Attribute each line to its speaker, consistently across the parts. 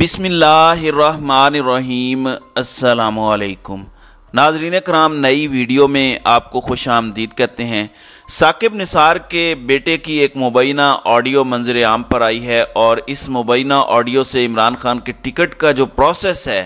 Speaker 1: बिसमीम अल्लाम नाजरीन कराम नई वीडियो में आपको खुश आमदीद कहते हैं साकिब निसार के बेटे की एक मुबैना ऑडियो मंजर आम पर आई है और इस मुबैना ऑडियो से इमरान खान के टिकट का जो प्रोसेस है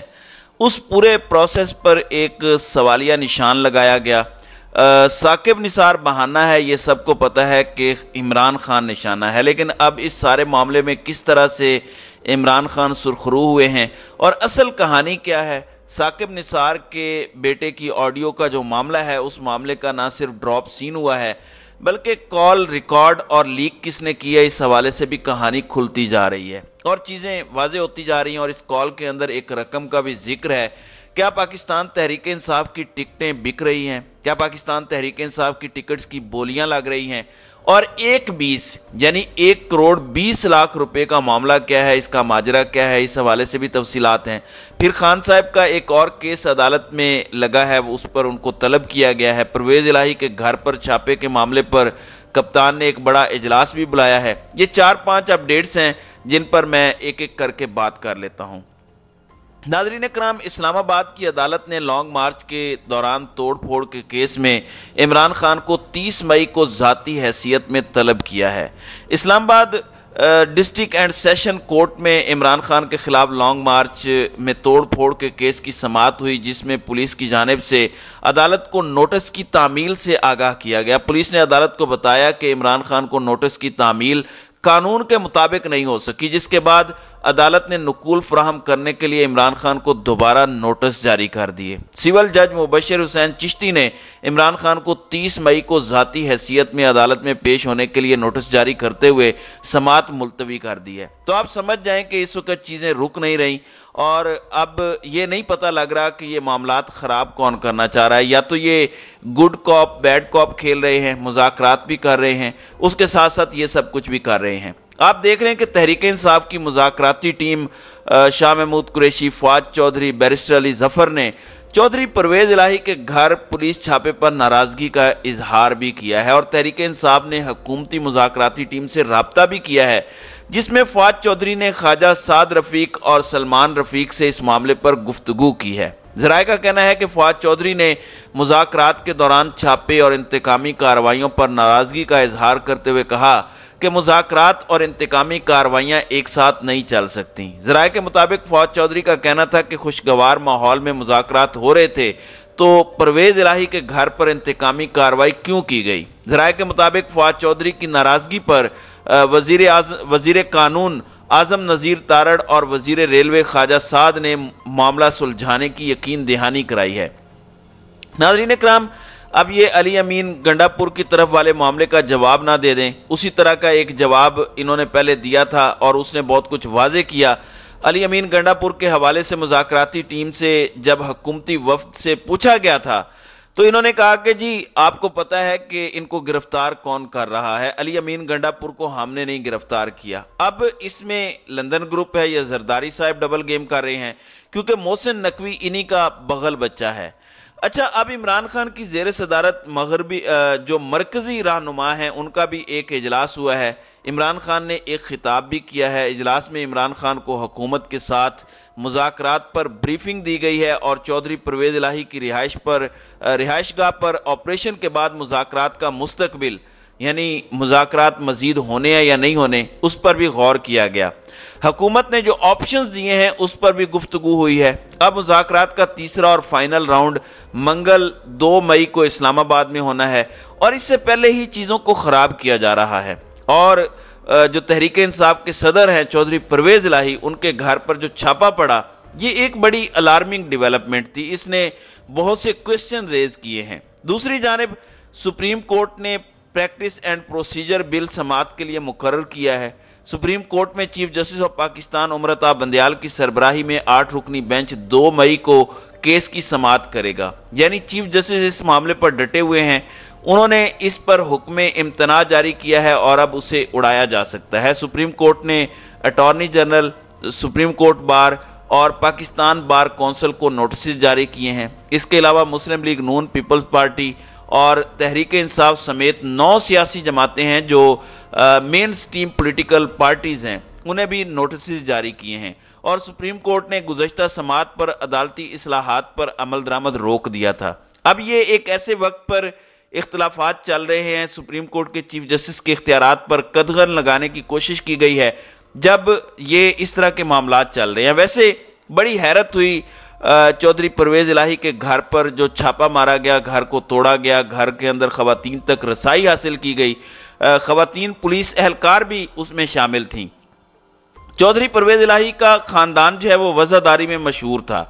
Speaker 1: उस पूरे प्रोसेस पर एक सवालिया निशान लगाया गया आ, साकिब निसार बहाना है ये सबको पता है कि इमरान खान निशाना है लेकिन अब इस सारे मामले में किस तरह से इमरान खान सुरखरू हुए हैं और असल कहानी क्या है साकिब निसार के बेटे की ऑडियो का जो मामला है उस मामले का ना सिर्फ ड्रॉप सीन हुआ है बल्कि कॉल रिकॉर्ड और लीक किसने किया इस हवाले से भी कहानी खुलती जा रही है और चीज़ें वाज होती जा रही हैं और इस कॉल के अंदर एक रकम का भी जिक्र है क्या पाकिस्तान तहरीक इंसाफ की टिकटें बिक रही हैं क्या पाकिस्तान तहरीक इंसाफ की टिकट्स की बोलियां लग रही हैं और एक बीस यानी एक करोड़ बीस लाख रुपए का मामला क्या है इसका माजरा क्या है इस हवाले से भी तफसीलात हैं फिर खान साहब का एक और केस अदालत में लगा है उस पर उनको तलब किया गया है परवेज़ इलाही के घर पर छापे के मामले पर कप्तान ने एक बड़ा इजलास भी बुलाया है ये चार पाँच अपडेट्स हैं जिन पर मैं एक एक करके बात कर लेता हूँ नाजरीन कराम इस्लामाबाद की अदालत ने लॉन्ग मार्च के दौरान तोड़ फोड़ के केस में इमरान खान को 30 मई को ज़ाती हैसियत में तलब किया है Islamabad district and session court में इमरान खान के ख़िलाफ़ लॉन्ग मार्च में तोड़ फोड़ के केस की समात हुई जिसमें पुलिस की जानब से अदालत को नोटिस की तामील से आगाह किया गया पुलिस ने अदालत को बताया कि इमरान खान को नोटिस की तामील कानून के मुताबिक नहीं हो सकी जिसके बाद अदालत ने नकूल फ्राहम करने के लिए इमरान खान को दोबारा नोटिस जारी कर दिए सिविल जज मुबशर हुसैन चिश्ती ने इमरान खान को 30 मई को ज़ाती हैसियत में अदालत में पेश होने के लिए नोटिस जारी करते हुए समात मुलतवी कर दी है तो आप समझ जाएं कि इस वक्त चीज़ें रुक नहीं रहीं और अब ये नहीं पता लग रहा कि ये मामला ख़राब कौन करना चाह रहा है या तो ये गुड कॉप बैड कॉप खेल रहे हैं मुजाकर भी कर रहे हैं उसके साथ साथ ये सब कुछ भी कर रहे हैं आप देख रहे हैं कि तहरीक इंसाफ की मुजाकती टीम शाह महमूद कुरैशी फवाद चौधरी बैरिस्टर अली जफर ने चौधरी परवेज इलाही के घर पुलिस छापे पर नाराज़गी का इजहार भी किया है और तहरीक इंसाफ ने हकूमती मुजाकती टीम से रबता भी किया है जिसमें फवाद चौधरी ने ख्वाजा साद रफीक और सलमान रफीक से इस मामले पर गुफ्तु की है जराए का कहना है कि फवाद चौधरी ने मुजाकर के दौरान छापे और इंतकामी कार्रवाइयों पर नाराज़गी का इजहार करते हुए कहा कि मुजात और इंतकामी कार्रवाइयाँ एक साथ नहीं चल सकती जराए के मुताबिक फौज चौधरी का कहना था कि खुशगवार माहौल में मुजात हो रहे थे तो परवेज़ इलाही के घर पर इंतकामी कार्रवाई क्यों की गई जराए के मुताबिक फौज चौधरी की नाराज़गी पर वजीर वजीर कानून आज़म नज़ीर तारड़ और वजीर रेलवे ख्वाजा साद ने मामला सुलझाने की यकीन दहानी कराई है नाजरीन कराम अब ये अली अमीन गंडापुर की तरफ वाले मामले का जवाब ना दे दें उसी तरह का एक जवाब इन्होंने पहले दिया था और उसने बहुत कुछ वाजे किया अली अमीन गंडापुर के हवाले से मुजाकती टीम से जब हकूमती वफद से पूछा गया था तो इन्होंने कहा कि जी आपको पता है कि इनको गिरफ्तार कौन कर रहा है अली अमीन गंडापुर को हमने नहीं गिरफ्तार किया अब इसमें लंदन ग्रुप है या जरदारी साहब डबल गेम कर रहे हैं क्योंकि मोहसिन नकवी इन्हीं का बगल बच्चा है अच्छा अब इमरान खान की जेर सदारत मगरबी जो मरकजी रहनुमा हैं उनका भी एक अजलास हुआ है इमरान खान ने एक खिताब भी किया है अजलास में इमरान खान को हकूमत के साथ मुजाकर पर ब्रीफिंग दी गई है और चौधरी परवेज़ इलाही की रिहाइश पर रिहाइश गाह पर ऑपरेशन के बाद मुजाकर का मुस्तबिल यानी मुजाकर मज़ीद होने हैं या नहीं होने उस पर भी गौर किया गया हकूमत ने जो ऑप्शन दिए हैं उस पर भी गुफ्तु हुई है अब मुजाकर का तीसरा और फाइनल राउंड मंगल दो मई को इस्लामाबाद में होना है और इससे पहले ही चीज़ों को ख़राब किया जा रहा है और जो तहरीक इंसाफ के सदर हैं चौधरी परवेज़ लाही उनके घर पर जो छापा पड़ा ये एक बड़ी अलार्मिंग डेवलपमेंट थी इसने बहुत से क्वेश्चन रेज किए हैं दूसरी जानब सुप्रीम कोर्ट ने प्रैक्टिस एंड प्रोसीजर बिल समात के लिए मुकर किया है सुप्रीम कोर्ट में Chief Justice of Pakistan Umar Ata Bandial की सरबराही में आठ रुकनी बेंच दो मई को केस की समात करेगा यानी चीफ जस्टिस इस मामले पर डटे हुए हैं उन्होंने इस पर हुक्म इम्तना जारी किया है और अब उसे उड़ाया जा सकता है सुप्रीम कोर्ट ने attorney general supreme court bar और पाकिस्तान बार कौंसिल को नोटिस जारी किए हैं इसके अलावा मुस्लिम लीग नून पीपल्स पार्टी और तहरीक इंसाफ समेत नौ सियासी जमातें हैं जो मेन स्ट्रीम पोलिटिकल पार्टीज़ हैं उन्हें भी नोटिस जारी किए हैं और सुप्रीम कोर्ट ने गुजशत समात पर अदालती असलाहत पर अमल दरामद रोक दिया था अब ये एक ऐसे वक्त पर इख्तलाफात चल रहे हैं सुप्रीम कोर्ट के चीफ जस्टिस के इख्तियार पर कदगन लगाने की कोशिश की गई है जब ये इस तरह के मामला चल रहे हैं वैसे बड़ी हैरत हुई चौधरी परवेज इलाही के घर पर जो छापा मारा गया घर को तोड़ा गया घर के अंदर खवतिन तक रसाई हासिल की गई खवतिन पुलिस एहलकार भी उसमें शामिल थी चौधरी परवेज इलाही का ख़ानदान जो है वो वजादारी में मशहूर था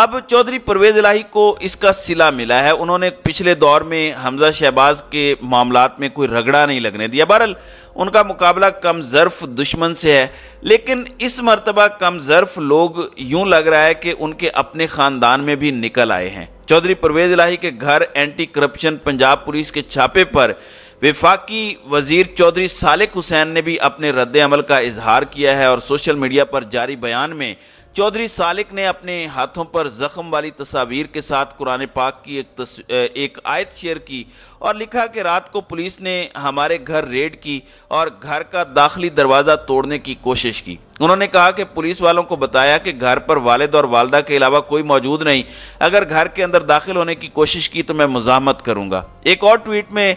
Speaker 1: अब चौधरी परवेज इलाही को इसका सिला मिला है उन्होंने पिछले दौर में हमजा शहबाज के मामला में कोई रगड़ा नहीं लगने दिया बहरल उनका मुकाबला कम ज़र्फ दुश्मन से है लेकिन इस मरतबा कम ज़र्फ लोग यूं लग रहा है कि उनके अपने ख़ानदान में भी निकल आए हैं चौधरी परवेज इलाही के घर एंटी करप्शन पंजाब पुलिस के छापे पर विफाकी वजीर चौधरी सालिक हुसैन ने भी अपने रद्द अमल का इजहार किया है और सोशल मीडिया पर जारी बयान में चौधरी सालिक ने अपने हाथों पर जख्म वाली तस्वीर के साथ कुरान पाक की एक एक आयत शेयर की और लिखा कि रात को पुलिस ने हमारे घर रेड की और घर का दाखिली दरवाज़ा तोड़ने की कोशिश की उन्होंने कहा कि पुलिस वालों को बताया कि घर पर वालद और वालदा के अलावा कोई मौजूद नहीं अगर घर के अंदर दाखिल होने की कोशिश की तो मैं मुजामत करूँगा एक और ट्वीट में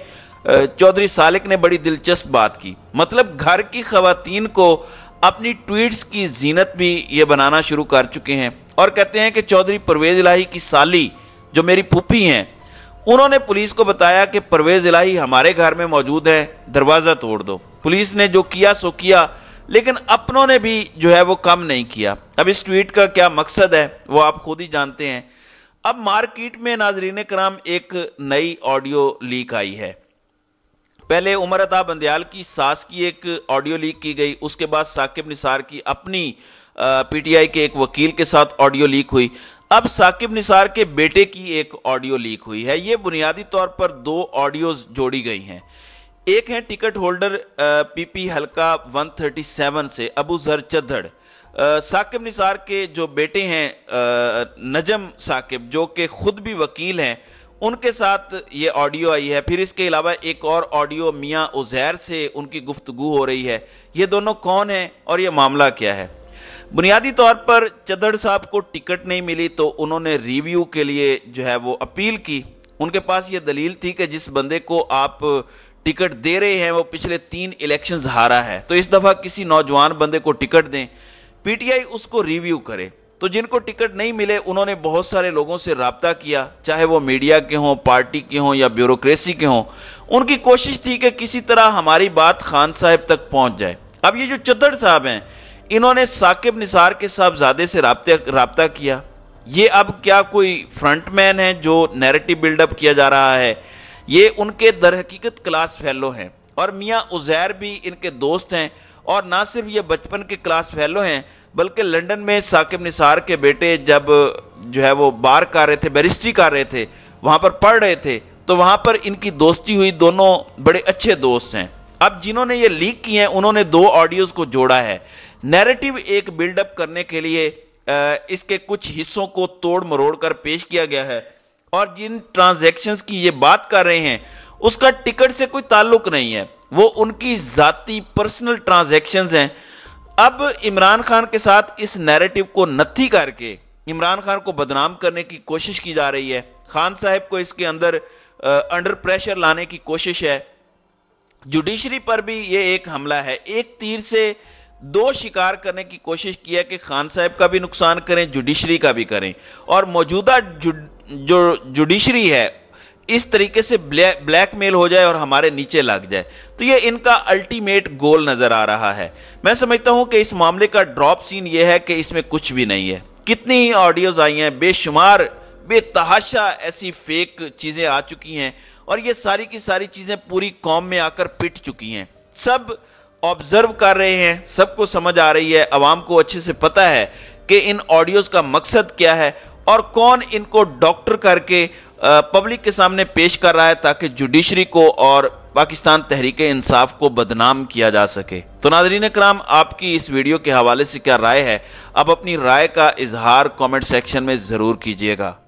Speaker 1: चौधरी सालिक ने बड़ी दिलचस्प बात की मतलब घर की खातन को अपनी ट्वीट्स की जीनत भी ये बनाना शुरू कर चुके हैं और कहते हैं कि चौधरी परवेज इलाही की साली जो मेरी पुप्पी हैं उन्होंने पुलिस को बताया कि परवेज इलाही हमारे घर में मौजूद है दरवाज़ा तोड़ दो पुलिस ने जो किया सो किया लेकिन अपनों ने भी जो है वो कम नहीं किया अब इस ट्वीट का क्या मकसद है वो आप खुद ही जानते हैं अब मार्केट में नाजरीन कराम एक नई ऑडियो लीक आई है पहले उमर अता बंदयाल की सास की एक ऑडियो लीक की गई उसके बाद साकिब निसार की अपनी पीटीआई के एक वकील के साथ ऑडियो लीक हुई अब साकिब निसार के बेटे की एक ऑडियो लीक हुई है ये बुनियादी तौर पर दो ऑडियोज जोड़ी गई हैं एक है टिकट होल्डर पीपी हल्का 137 से अबू जर चद्दड़ साकिब निसार के जो बेटे हैं नजम साकिब जो कि खुद भी वकील हैं उनके साथ ये ऑडियो आई है फिर इसके अलावा एक और ऑडियो मियाँ उजैर से उनकी गुफ्तगु हो रही है ये दोनों कौन हैं और ये मामला क्या है बुनियादी तौर पर चदड़ साहब को टिकट नहीं मिली तो उन्होंने रिव्यू के लिए जो है वो अपील की उनके पास ये दलील थी कि जिस बंदे को आप टिकट दे रहे हैं वो पिछले तीन इलेक्शन हारा है तो इस दफ़ा किसी नौजवान बंदे को टिकट दें पीटीआई उसको रिव्यू करे तो जिनको टिकट नहीं मिले उन्होंने बहुत सारे लोगों से रबता किया चाहे वो मीडिया के हों पार्टी के हों या ब्यूरोक्रेसी के हों उनकी कोशिश थी कि किसी तरह हमारी बात खान साहब तक पहुँच जाए अब ये जो चद्दर साहब हैं इन्होंने साकिब निसार के साहबजादे से रबता किया ये अब क्या कोई फ्रंट मैन है जो नैरेटिव बिल्डअप किया जा रहा है ये उनके दरहकीकत क्लास फैलो हैं और मियाँ उजैर भी इनके दोस्त हैं और ना सिर्फ ये बचपन के क्लास फैलो हैं बल्कि लंदन में साकिब निसार के बेटे जब जो है वो बार कर रहे थे बैरिस्ट्री कर रहे थे वहाँ पर पढ़ रहे थे तो वहाँ पर इनकी दोस्ती हुई दोनों बड़े अच्छे दोस्त हैं अब जिन्होंने ये लीक किए हैं उन्होंने दो ऑडियोज़ को जोड़ा है नैरेटिव एक बिल्डअप करने के लिए इसके कुछ हिस्सों को तोड़ मरोड़ कर पेश किया गया है और जिन ट्रांजेक्शन की ये बात कर रहे हैं उसका टिकट से कोई ताल्लुक नहीं है वो उनकी ज़ाती पर्सनल ट्रांजैक्शंस हैं अब इमरान खान के साथ इस नैरेटिव को नथी करके इमरान खान को बदनाम करने की कोशिश की जा रही है खान साहब को इसके अंदर अंडर प्रेशर लाने की कोशिश है जुडिशरी पर भी ये एक हमला है एक तीर से दो शिकार करने की कोशिश की है कि खान साहब का भी नुकसान करें जुडिशरी का भी करें और मौजूदा जो जुडिशरी है इस तरीके से ब्लैक ब्लैकमेल हो जाए और हमारे नीचे लग जाए तो ये इनका अल्टीमेट गोल नज़र आ रहा है मैं समझता हूं कि इस मामले का ड्रॉप सीन ये है कि इसमें कुछ भी नहीं है कितनी ही ऑडियोज़ आई हैं बेशुमार बेतहाशा ऐसी फेक चीज़ें आ चुकी हैं और ये सारी की सारी चीज़ें पूरी कॉम में आकर पिट चुकी हैं सब ऑब्जर्व कर रहे हैं सबको समझ आ रही है आवाम को अच्छे से पता है कि इन ऑडियोज़ का मकसद क्या है और कौन इनको डॉक्टर करके पब्लिक के सामने पेश कर रहा है ताकि जुडिशरी को और पाकिस्तान तहरीक इंसाफ को बदनाम किया जा सके तो नाजरीन कराम आपकी इस वीडियो के हवाले से क्या राय है आप अपनी राय का इजहार कमेंट सेक्शन में ज़रूर कीजिएगा